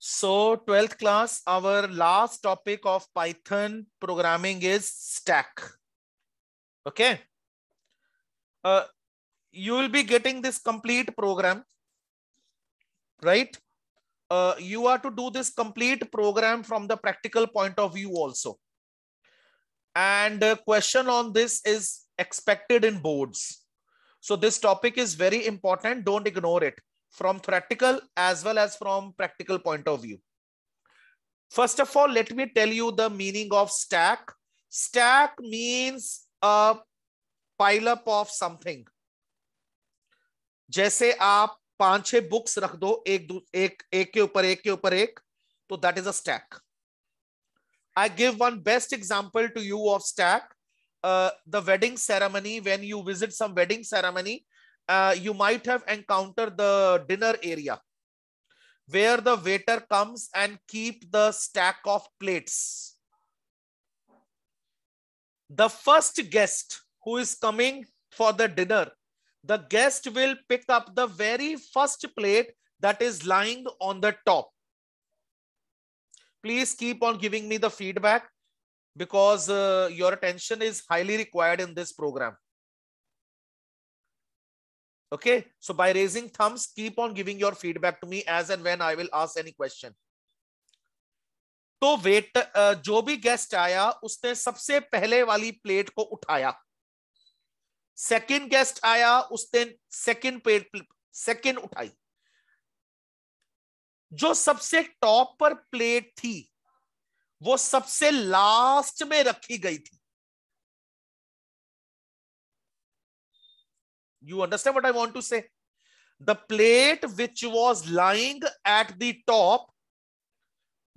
So 12th class, our last topic of Python programming is stack. Okay. Uh, you will be getting this complete program, right? Uh, you are to do this complete program from the practical point of view also. And a question on this is expected in boards. So this topic is very important. Don't ignore it from theoretical as well as from practical point of view. First of all, let me tell you the meaning of stack. Stack means a pile up of something. Jaise aap panche books rakh do ek, ek, ek ke upar ek ke upar ek. So that is a stack. I give one best example to you of stack. Uh, the wedding ceremony, when you visit some wedding ceremony, uh, you might have encountered the dinner area where the waiter comes and keep the stack of plates. The first guest who is coming for the dinner, the guest will pick up the very first plate that is lying on the top. Please keep on giving me the feedback because uh, your attention is highly required in this program. Okay. So by raising thumbs, keep on giving your feedback to me as and when I will ask any question. तो wait जो भी guest आया उसने सबसे पहले वाली plate को उठाया सेकंड गेस्ट आया उसने सेकंड प्लेट सेकंड उठाई जो सबसे टॉप पर प्लेट थी वो सबसे लास्ट में रखी गई थी You understand what I want to say? The plate which was lying at the top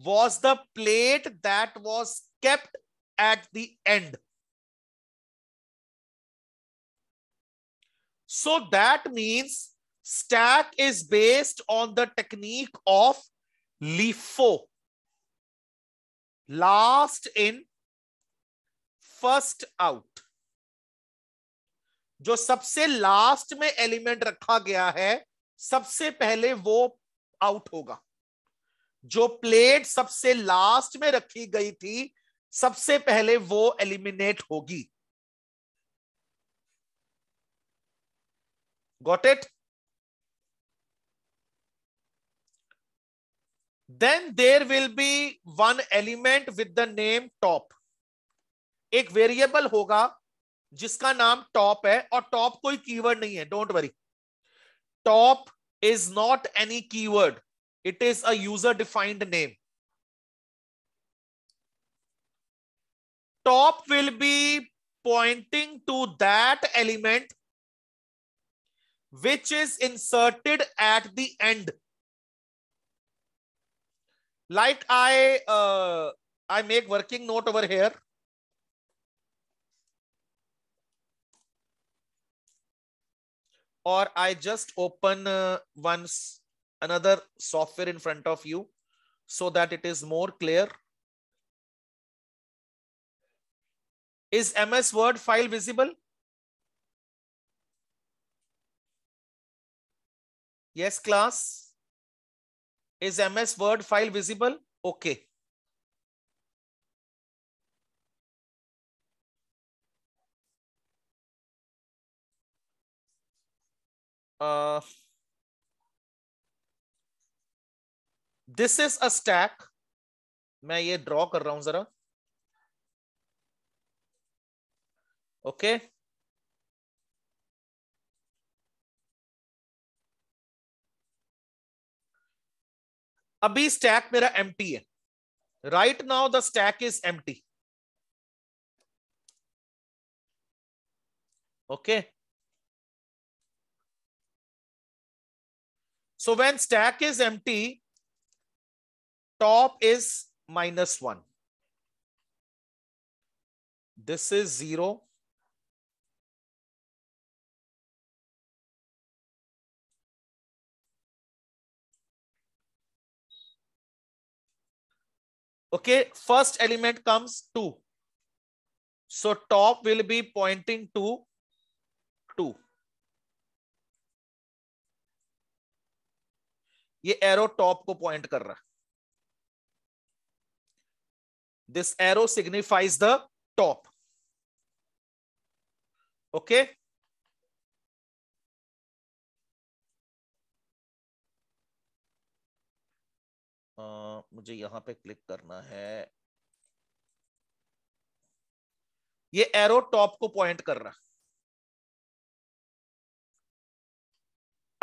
was the plate that was kept at the end. So that means stack is based on the technique of LIFO. Last in, first out. जो सबसे last में element रखा गया है सबसे पहले वो out होगा जो प्लेट सबसे लास्ट में रखी गई थी सबसे पहले वो एलिमिनेट होगी got it then there will be one element with the name top एक वेरिएबल होगा जिसका नाम टॉप है और टॉप कोई कीवर्ड नहीं है don't worry top is not any keyword it is a user defined name top will be pointing to that element which is inserted at the end like I I make working note over here or I just open uh, once another software in front of you so that it is more clear? Is MS Word file visible? Yes, class. Is MS Word file visible? Okay. This is a stack मैं ये draw कर रहा हूं जरा okay okay. अभी stack मेरा एम है right now the stack is एम okay So when stack is empty, top is minus 1. This is 0. Okay, first element comes 2. So top will be pointing to ये एरो टॉप को point कर रहा है this arrow signifies the top okay मुझे यहां पे click करना है ये एरो टॉप को पॉइंट कर रहा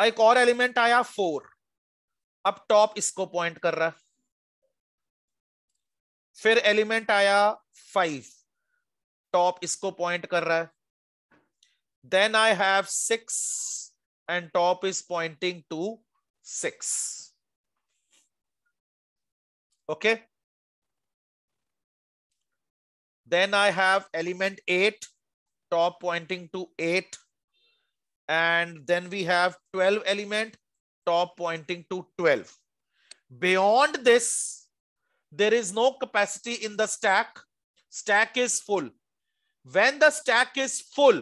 एक और एलिमेंट आया फोर अब टॉप इसको पॉइंट कर रहा है फिर एलिमेंट आया फाइव टॉप इसको पॉइंट कर रहा है then I have six and top is pointing to six okay then I have element at top pointing to eight and then we have twelve element top pointing to 12. Beyond this, there is no capacity in the stack. Stack is full. When the stack is full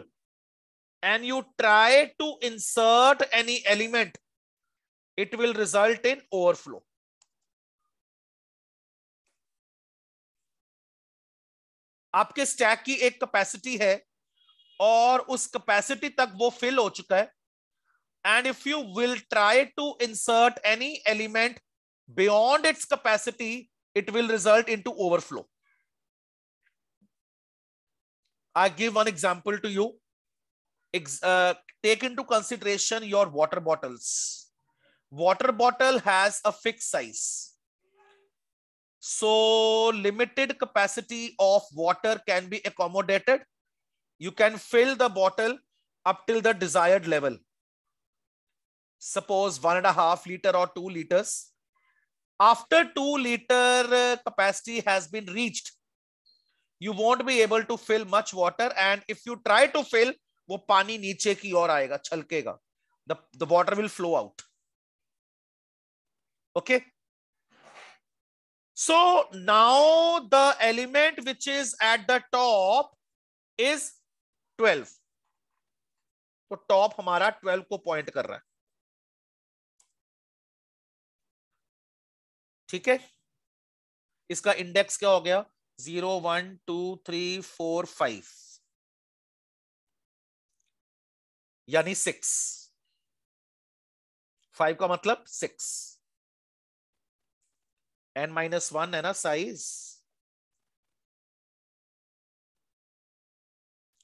and you try to insert any element, it will result in overflow. आपके stack की एक capacity है और उस capacity तक वो fill हो चुका है And if you will try to insert any element beyond its capacity, it will result into overflow. I give one example to you. Ex uh, take into consideration your water bottles. Water bottle has a fixed size. So limited capacity of water can be accommodated. You can fill the bottle up till the desired level suppose one and a half liter or two liters. After two liter uh, capacity has been reached, you won't be able to fill much water. And if you try to fill, वो पानी नीचे की ओर आएगा छलकेगा the water will flow out. okay so now the element which is at the top is 12 तो top हमारा 12 को point कर रहा है ठीक है इसका इंडेक्स क्या हो गया zero one two three four five यानी सिक्स फाइव का मतलब सिक्स एन माइनस वन है ना size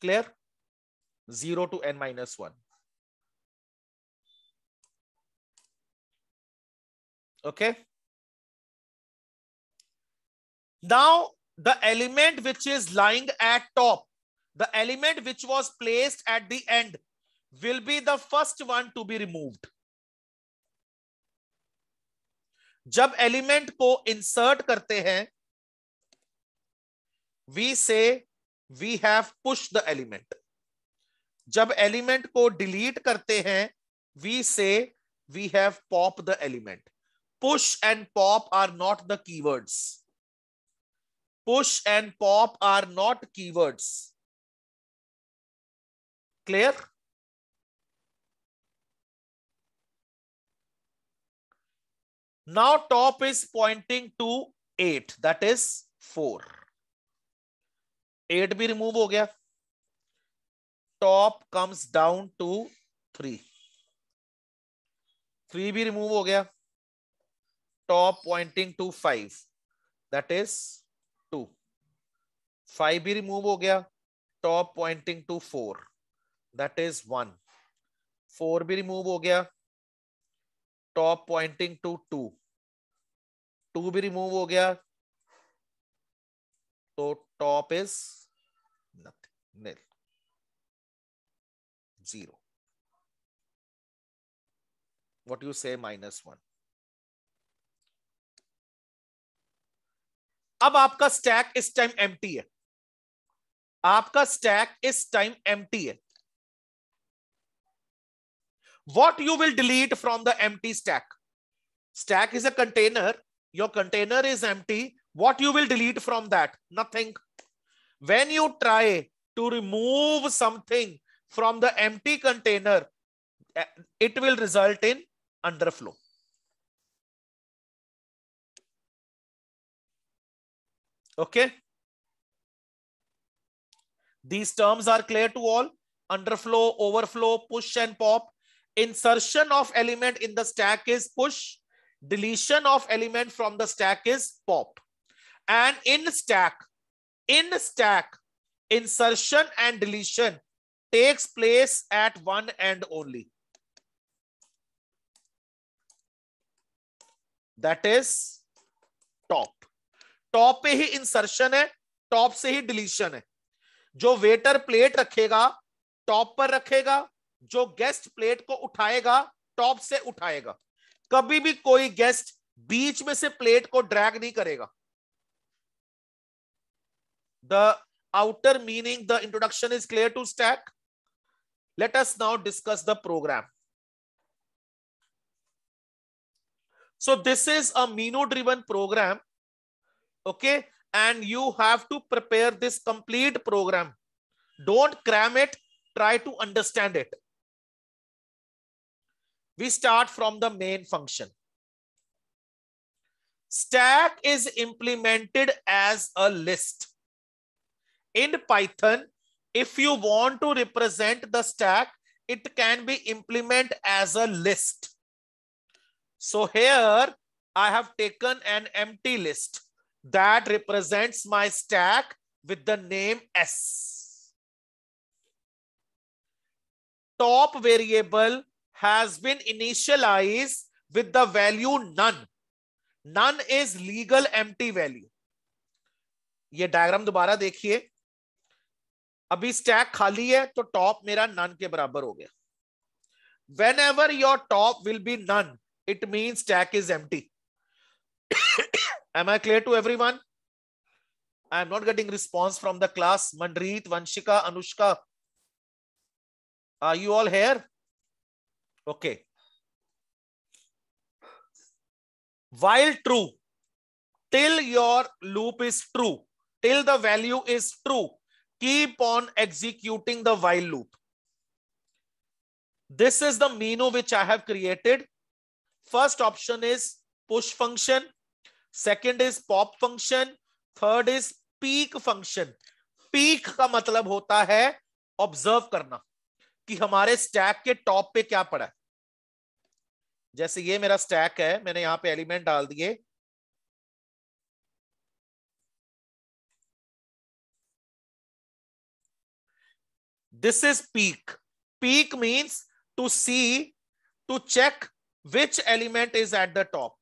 clear zero to n minus one okay okay? now the element which is lying at top the element which was placed at the end will be the first one to be removed जब element को insert करते हैं we say we have push the element जब element को delete करते हैं we say we have pop the element push and pop are not the keywords push and pop are not keywords. Clear? Now top is pointing to 8, that is 4. 8 भी remove ho gaya Top comes down to 3. 3 भी remove ho gaya Top pointing to 5, that is five भी remove हो गया top pointing to four that is one four भी remove हो गया top pointing to two two भी remove हो गया तो top is nothing nil zero what you say minus one अब आपका स्टैक इस टाइम एम्प्टी है आपका स्टैक इस टाइम एम है what you will delete from the empty stack stack is a container your container is empty what you will delete from that nothing when you try to remove something from the empty container it will result in underflow okay These terms are clear to all. Underflow, overflow, push and pop. Insertion of element in the stack is push. Deletion of element from the stack is pop. And in stack, in stack, insertion and deletion takes place at one end only. That is top. Top pe hi insertion hai, top se hi deletion hai. जो waiter plate रखेगा top पर रखेगा जो guest plate को उठाएगा top से उठाएगा कभी भी कोई गेस्ट बीच में से प्लेट को ड्रैग नहीं करेगा the outer meaning the introduction is clear to stack let's now discuss the program so this is a menu driven program okay okay? and you have to prepare this complete program. Don't cram it, try to understand it. We start from the main function. Stack is implemented as a list. In Python, if you want to represent the stack, it can be implemented as a list. So here I have taken an empty list that represents my stack with the name S. Top variable has been initialized with the value none. None is legal empty value. ye diagram dobara dekhiye abhi stack khali hai to top mera none ke barabar ho gaya whenever your top will be none it means stack is empty Am I clear to everyone? I am not getting response from the class. Mandreet, Vanshika, Anushka. Are you all here? Okay. While true, till your loop is true, till the value is true, keep on executing the while loop. This is the menu which I have created. First option is push function. Second is pop function third is peek function peek का मतलब होता है observe करना कि हमारे stack के top पे क्या पड़ा है जैसे ये मेरा स्टैक है मैंने यहां पे एलिमेंट डाल दिए this is peek peek means to see to check which element is at the top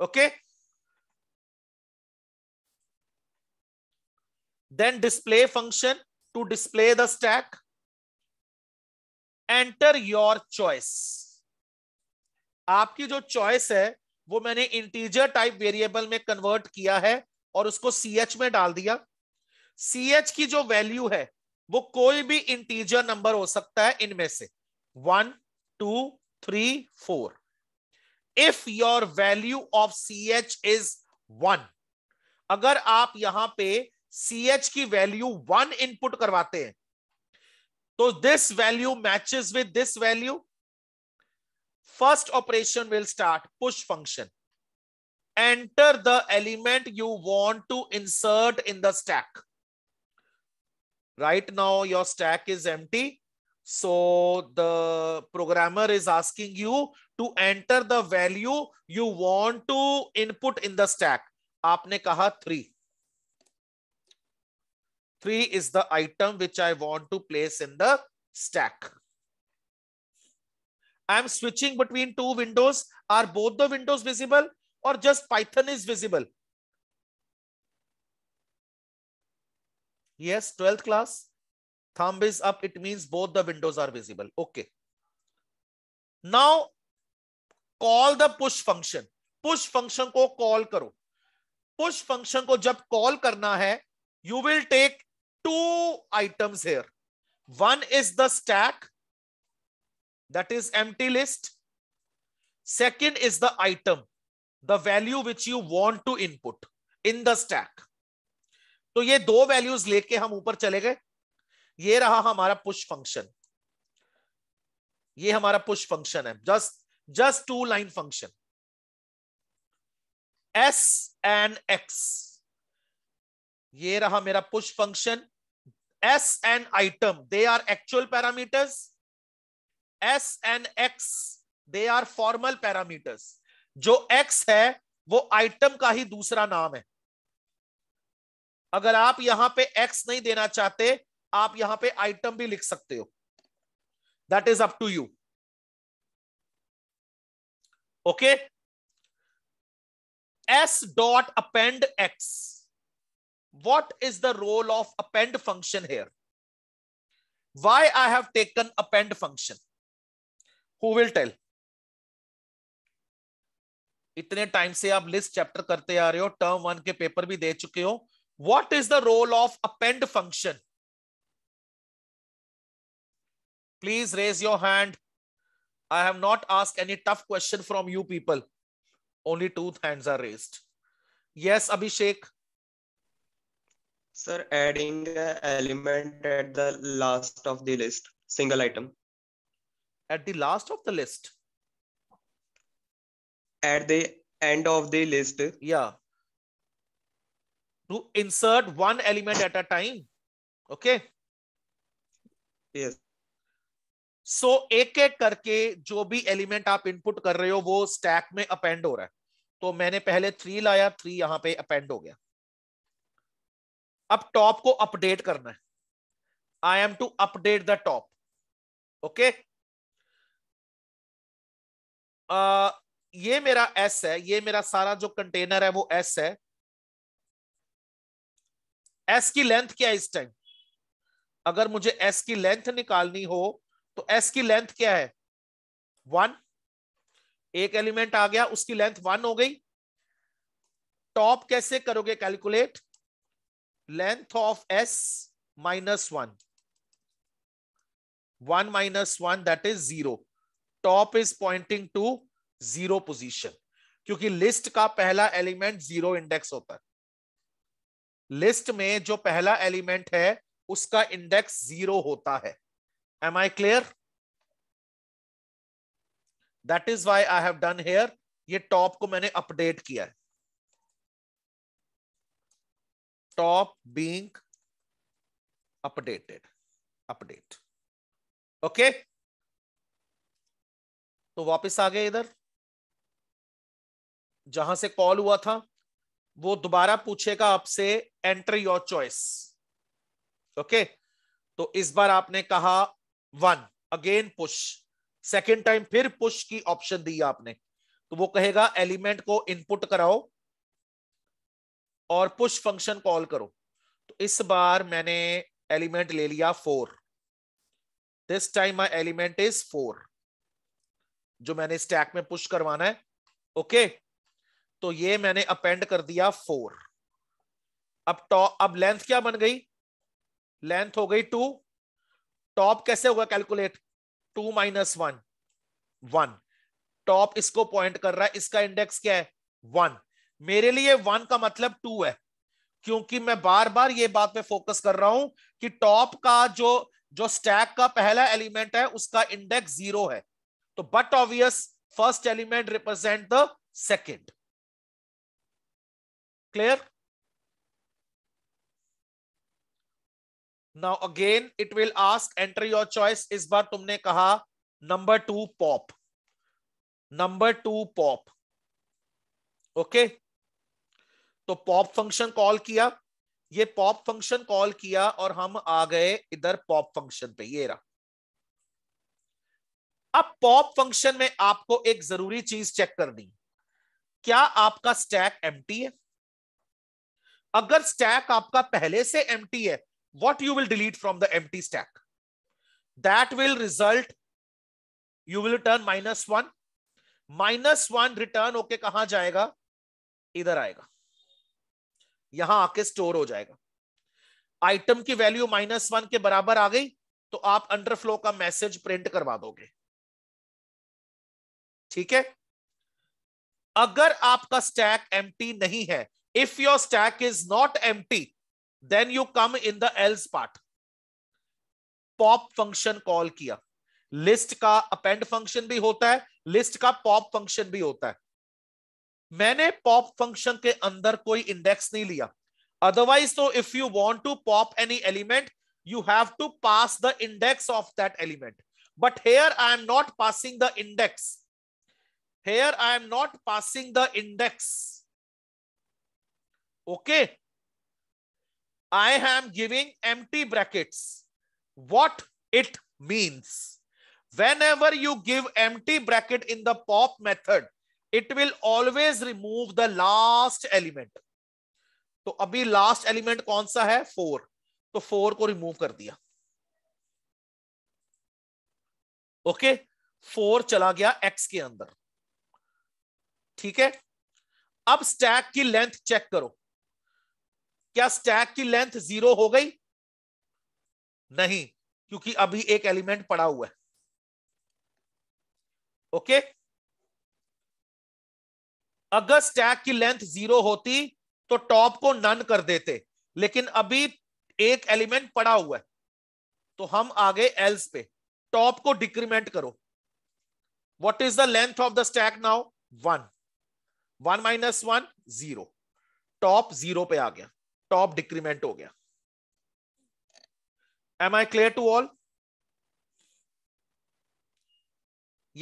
okay then display function to display the stack enter your choice आपकी जो चॉइस है वो मैंने इंटीजर टाइप वेरिएबल में convert किया है और उसको सी एच में डाल दिया सी एच की जो वैल्यू है वो कोई भी इंटीजर नंबर हो सकता है इनमें से one two three four if your value of C H is one अगर आप यहां पे सी एच की वैल्यू वन इनपुट करवाते हैं तो this value matches with this value first operation will start push function enter the element you want to insert in the stack right now your stack is empty so the programmer is asking you to enter the value you want to input in the stack. आपने कहा three. Three is the item which I want to place in the stack. I am switching between two windows. Are both the windows visible or just Python is visible? Yes, 12th class. Thumb is up. It means both the windows are visible. Okay. Now call the push function push function को call करो push function को जब call करना है you will take two items here one is the stack that is empty list second is the item the value which you want to input in the stack तो ये दो values लेके हम ऊपर चले गए ये रहा हमारा पुश फंक्शन ये हमारा पुश फंक्शन है just just two line function s and x ये रहा मेरा push function s and item they are actual parameters s and x they are formal parameters जो x है वो आइटम का ही दूसरा नाम है अगर आप यहां पे x नहीं देना चाहते आप यहां पे आइटम भी लिख सकते हो that is up to you okay S dot append X what is the role of append function here why I have taken append function who will tell इतने टाइम से आप लिस्ट चैप्टर करते आ रहे हो टर्म वन के paper भी दे चुके हो what is the role of append function please raise your hand I have not asked any tough question from you people. Only two hands are raised. Yes, Abhishek. Sir, adding element at the last of the list, single item. At the last of the list? At the end of the list. Yeah. To insert one element at a time. Okay. Yes. So so, एक एक करके जो भी element आप input कर रहे हो वो स्टैक में अपेंड हो रहा है तो मैंने पहले थ्री लाया थ्री यहां पे अपेंड हो गया अब टॉप को अपडेट करना है I am to update the top okay ये मेरा एस है ये मेरा सारा जो कंटेनर है वो एस है एस की लेंथ क्या है इस टाइम अगर मुझे एस की लेंथ निकालनी हो तो एस की लेंथ क्या है वन एक एलिमेंट आ गया उसकी लेंथ वन हो गई टॉप कैसे करोगे calculate length of S minus one one minus one that is zero top is pointing to zero position क्योंकि लिस्ट का पहला एलिमेंट जीरो इंडेक्स होता है लिस्ट में जो पहला एलिमेंट है उसका इंडेक्स जीरो होता है am i clear that is why i have done here ये टॉप को मैंने अपडेट किया है top being updated update okay तो वापस आ गए इधर जहां से कॉल हुआ था वो दोबारा पूछेगा आपसे एंटर योर चॉइस ओके तो इस बार आपने कहा one again push second time फिर पुश की ऑप्शन दी आपने तो वो कहेगा एलिमेंट को इनपुट कराओ और पुश फंक्शन कॉल करो तो इस बार मैंने एलिमेंट ले लिया four this time my element is four जो मैंने स्टैक में पुश करवाना है ओके okay? तो ये मैंने अपेंड कर दिया फोर अब टॉप अब लेंथ क्या बन गई लेंथ हो गई टू टॉप कैसे होगा calculate two minus one one top इसको पॉइंट कर रहा है इसका इंडेक्स क्या है वन मेरे लिए वन का मतलब टू है क्योंकि मैं बार बार ये बात पे फोकस कर रहा हूं कि टॉप का जो जो स्टैक का पहला एलिमेंट है उसका इंडेक्स जीरो है तो but obvious first element represent the second clear now again it will ask enter your choice इस बार तुमने कहा number two pop number two pop okay तो पॉप फंक्शन कॉल किया ये पॉप फंक्शन कॉल किया और हम आ गए इधर पॉप फंक्शन पे ये रहा अब पॉप फंक्शन में आपको एक जरूरी चीज चेक करनी क्या आपका स्टैक एम्प्टी है अगर स्टैक आपका पहले से एम्प्टी है what you will delete from the empty stack. That will result, you will return minus one. Minus one return, okay, कहां जाएगा इधर आएगा यहां आके स्टोर हो जाएगा आइटम की वैल्यू माइनस वन के बराबर आ गई तो आप अंडरफ्लो का मैसेज प्रिंट करवा दोगे ठीक है अगर आपका स्टैक एम्प्टी नहीं है if your stack is not empty then you come in the else part pop function call किया लिस्ट का अपेंड फंक्शन भी होता है लिस्ट का पॉप फंक्शन भी होता है मैंने पॉप फंक्शन के अंदर कोई इंडेक्स नहीं लिया अदरवाइज तो if you want to pop any element you have to pass the index of that element but here I am not passing the index here I am not passing the index okay I am giving empty brackets. What it means. Whenever you give empty bracket in the pop method, it will always remove the last element. तो अभी last element कौन सा है four तो four को remove कर दिया okay okay? Four चला गया एक्स के अंदर ठीक है अब स्टैक की लेंथ चेक करो क्या स्टैक की लेंथ जीरो हो गई नहीं क्योंकि अभी एक एलिमेंट पड़ा हुआ है ओके अगर स्टैक की लेंथ जीरो होती तो टॉप को नन कर देते लेकिन अभी एक एलिमेंट पड़ा हुआ है तो हम आगे एल्स पे टॉप को डिक्रीमेंट करो what is the length of the stack now one one minus one zero top zero पे आ गया टॉप decrement हो गया am I clear to all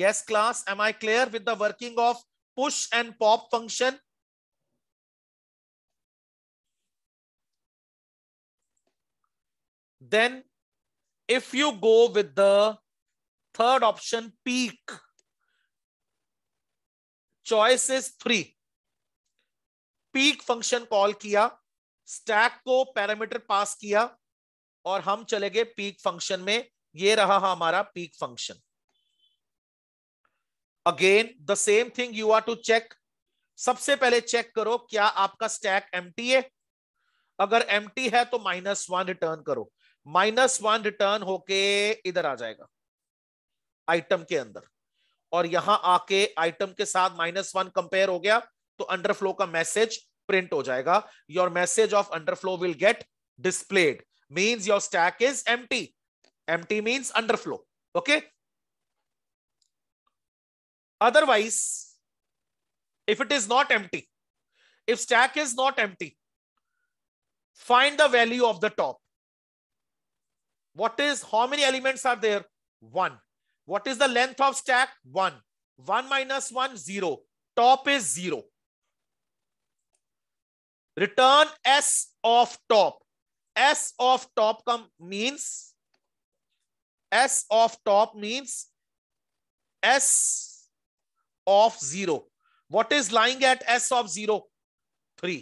yes class am i clear with the working of push and pop function then if you go with the third option peak choice is 3 peak function call kiya stack को parameter pass किया और हम चले गए peak function में ये रहा हमारा peek function again the same thing you are to check सबसे पहले चेक करो क्या आपका स्टैक एम है अगर एम है तो माइनस वन रिटर्न करो माइनस वन रिटर्न होके इधर आ जाएगा आइटम के अंदर और यहां आके आइटम के साथ माइनस वन कंपेयर हो गया तो अंडरफ्लो का मैसेज Print हो जाएगा your message of underflow will get displayed means your stack is empty empty otherwise if it is not empty if stack is not empty find the value of the top what is how many elements are there one what is the length of stack one one minus one zero top is zero return S of top S of top का means S of top means S of zero what is lying at S of zero three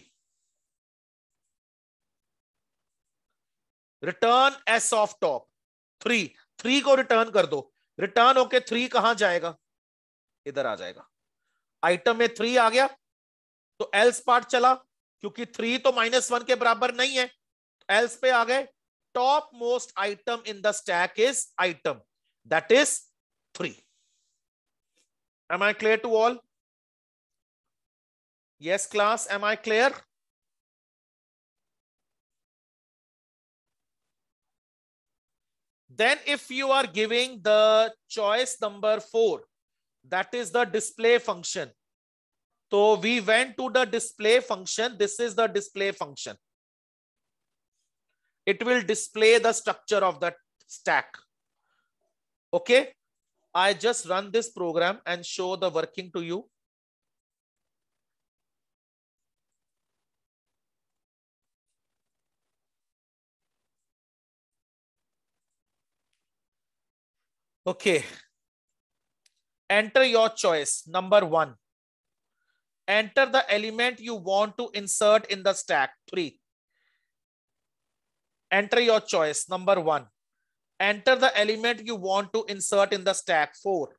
return S of top three three को return कर दो return होके three कहां जाएगा इधर आ जाएगा item में थ्री आ गया तो एल्स पार्ट चला क्योंकि थ्री तो माइनस वन के बराबर नहीं है एल्स पे आ गए top most item in the stack is item that is three am I clear to all yes class am I clear then if you are giving the choice number four that is the display function So we went to the display function. This is the display function. It will display the structure of the stack. Okay. I just run this program and show the working to you. Okay. Enter your choice. Number one enter the element you want to insert in the stack. Three. Enter your choice. Number one. Enter the element you want to insert in the stack. Four.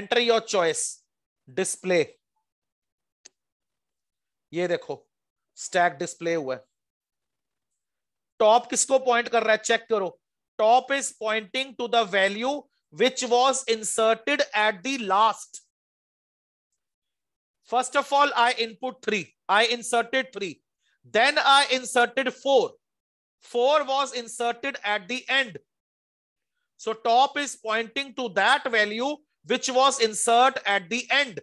Enter your choice. Display. ये देखो stack display हुआ है top किसको point कर रहा है check करो is pointing to the value which was inserted at the last. First of all, I input 3. I inserted 3. Then I inserted 4. 4 was inserted at the end. So top is pointing to that value which was insert at the end.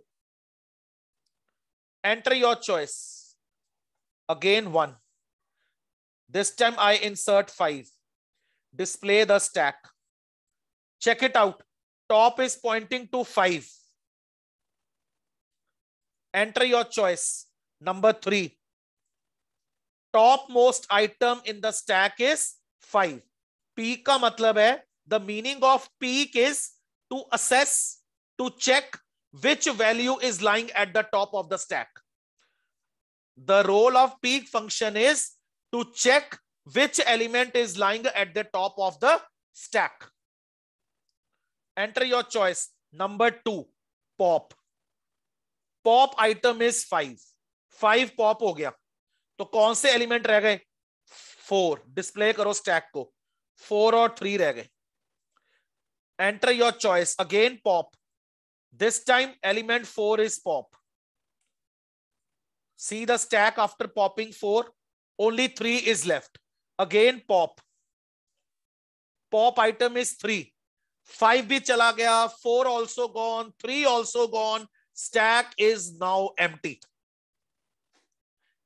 Enter your choice. Again 1. This time I insert 5. Display the stack. Check it out. Top is pointing to 5 Enter your choice. Number three. Topmost item in the stack is five. P का the meaning of peak is to assess, to check which value is lying at the top of the stack. The role of peak function is to check which element is lying at the top of the stack. Enter your choice. Number two, pop. Pop item is five five pop हो गया तो कौन से element रह गए four display करो stack को four और थ्री रह गए enter your choice again pop this time element four is pop see the stack after popping four only three is left again pop pop item is three five भी चला गया four also gone three also gone stack is now empty.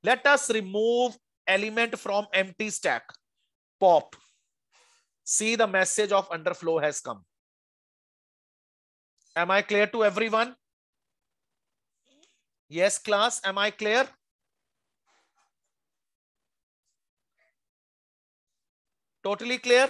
Let us remove element from empty stack. Pop. See the message of underflow has come. Am I clear to everyone? Yes, class. Am I clear? Totally clear?